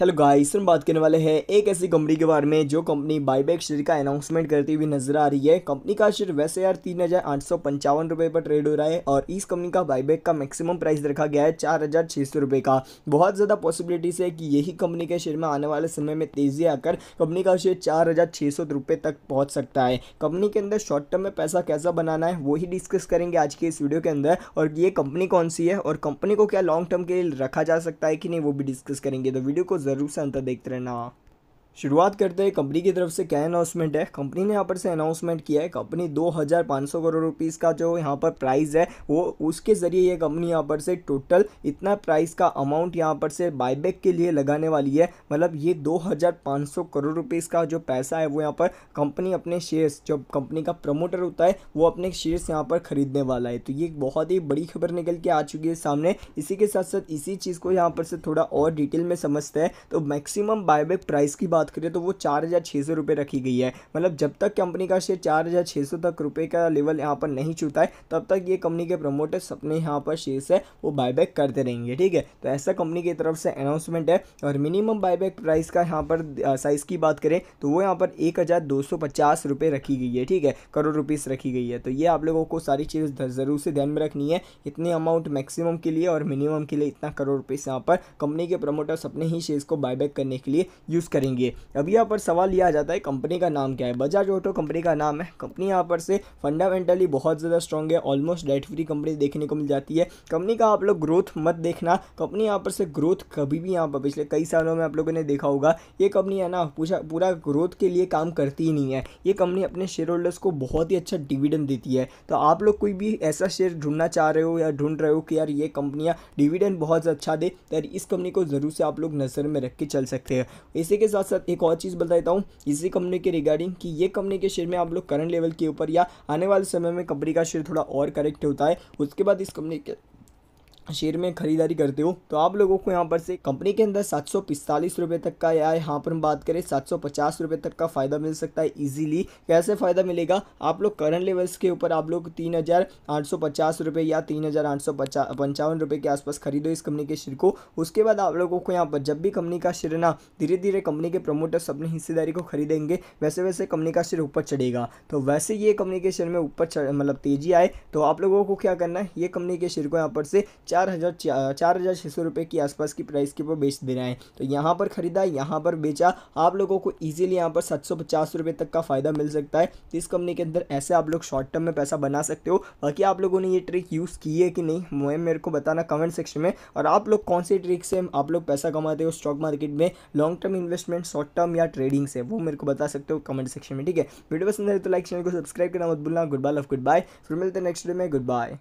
hello guys हम बात करने वाले हैं एक ऐसी कंपनी के बारे में जो कंपनी बाईबैक शेयर का अनाउंसमेंट करती हुई नजर आ रही है कंपनी का शेयर वैसे यार तीन हज़ार आठ सौ पंचावन रुपये पर ट्रेड हो रहा है और इस कंपनी का बाईबैक का मैक्सिमम प्राइस रखा गया है चार हज़ार छः सौ रुपये का बहुत ज़्यादा पॉसिबिलिटीज़ है कि यही कंपनी के शेयर में आने वाले समय में तेज़ी आकर कंपनी का शेयर चार हज़ार छः सौ रुपये तक पहुँच सकता है कंपनी के अंदर शॉर्ट टर्म में पैसा कैसा बनाना है वही डिस्कस करेंगे आज के इस वीडियो के अंदर और ये कंपनी कौन सी है और कंपनी को क्या लॉन्ग टर्म के लिए रखा जा सकता है कि नहीं वो भी डिस्कस करेंगे तो वीडियो को ज़रूर से देखते रहना शुरुआत करते हैं कंपनी की तरफ से क्या अनाउंसमेंट है कंपनी ने यहाँ पर से अनाउंसमेंट किया है कंपनी 2500 करोड़ रुपीज़ का जो यहाँ पर प्राइस है वो उसके ज़रिए ये कंपनी यहाँ पर से टोटल इतना प्राइस का अमाउंट यहाँ पर से बायबैक के लिए लगाने वाली है मतलब ये 2500 करोड़ रुपीस का जो पैसा है वो यहाँ पर कंपनी अपने शेयर्स जो कंपनी का प्रमोटर होता है वो अपने शेयर्स यहाँ पर ख़रीदने वाला है तो ये बहुत ही बड़ी खबर निकल के आ चुकी है सामने इसी के साथ साथ इसी चीज़ को यहाँ पर से थोड़ा और डिटेल में समझते हैं तो मैक्सिमम बायबैक प्राइस की बात बात करें तो वो चार हज़ार छः सौ रुपये रखी गई है मतलब जब तक कंपनी का शेयर चार हज़ार छः सौ तक रुपये का लेवल यहाँ पर नहीं छूता है तब तक ये कंपनी के प्रमोटर्स अपने यहाँ पर शेयर्स है वो बायबैक करते रहेंगे ठीक है तो ऐसा कंपनी की तरफ से अनाउंसमेंट है और मिनिमम बायबैक प्राइस का यहाँ पर साइज़ की बात करें तो वो यहाँ पर एक हज़ार दो सौ पचास रुपये रखी गई है ठीक है करोड़ रुपीस रखी गई है तो ये आप लोगों को सारी चीज़ ज़रूर से ध्यान में रखनी है इतने अमाउंट मैक्सिमम के लिए और मिनिमम के लिए इतना करोड़ रुपीस यहाँ पर कंपनी के प्रमोटर्स अपने ही शेयर्स को बायबैक करने के लिए यूज़ करेंगे अब यहाँ पर सवाल यह आ जाता है कंपनी का नाम क्या है बजाज ऑटो कंपनी का नाम है कंपनी यहाँ पर से फंडामेंटली बहुत ज़्यादा स्ट्रॉन्ग है ऑलमोस्ट डेट फ्री कंपनी देखने को मिल जाती है कंपनी का आप लोग ग्रोथ मत देखना कंपनी यहाँ पर से ग्रोथ कभी भी यहाँ पर पिछले कई सालों में आप लोगों ने देखा होगा ये कंपनी है ना पूछा पूरा ग्रोथ के लिए काम करती ही नहीं है ये कंपनी अपने शेयर होल्डर्स को बहुत ही अच्छा डिविडेंड देती है तो आप लोग कोई भी ऐसा शेयर ढूंढना चाह रहे हो या ढूंढ रहे हो कि यार ये कंपनियाँ डिविडेंड बहुत अच्छा दे तो इस कंपनी को ज़रूर से आप लोग नज़र में रख के चल सकते हैं इसी के साथ साथ एक और चीज़ बता देता हूँ इसी कंपनी के रिगार्डिंग कि ये कंपनी के शेयर में आप लोग करंट लेवल के ऊपर या आने वाले समय में कंपनी का शेयर थोड़ा और करेक्ट होता है उसके बाद इस कंपनी के शेयर में खरीदारी करते हो तो आप लोगों को यहाँ पर से कंपनी के अंदर सात सौ पिस्तालीस रुपये तक का या यहाँ पर हम बात करें सात सौ पचास रुपये तक का फ़ायदा मिल सकता है इजीली कैसे फ़ायदा मिलेगा आप लोग करंट लेवल्स के ऊपर आप लोग तीन हज़ार आठ सौ पचास रुपये या तीन हज़ार आठ सौ पंचावन रुपये के आसपास खरीदो इस कंपनी के शेयर को उसके बाद आप लोगों को यहाँ पर जब भी कंपनी का शेयर ना धीरे धीरे कंपनी के प्रमोटर्स अपनी हिस्सेदारी को खरीदेंगे वैसे वैसे कंपनी का शेयर ऊपर चढ़ेगा तो वैसे ये कंपनी के शेयर में ऊपर मतलब तेज़ी आए तो आप लोगों को क्या करना है ये कंपनी के शेयर को यहाँ पर से चार हज़ार चार हज़ार छः सौ रुपये के आसपास की प्राइस के ऊपर बेच दे रहे हैं तो यहाँ पर ख़रीदा यहाँ पर बेचा आप लोगों को ईजिली यहाँ पर सात सौ पचास रुपये तक का फ़ायदा मिल सकता है तो इस कंपनी के अंदर ऐसे आप लोग शॉर्ट टर्म में पैसा बना सकते हो बाकी आप लोगों ने ये ट्रिक यूज़ की है कि नहीं मुझे मेरे को बताना कमेंट सेक्शन में और आप लोग कौन सी ट्रिक से आप लोग पैसा कमाते हो स्टॉक मार्केट में long term investment short term या ट्रेडिंग से वो मेरे को बता सकते हो कमेंट सेक्शन में ठीक है वीडियो पसंद है तो लाइक चैनल को सब्सक्राइब करना मत भूलना goodbye love goodbye फिर मिलते हैं नेक्स्ट वीडियो में गुड बाय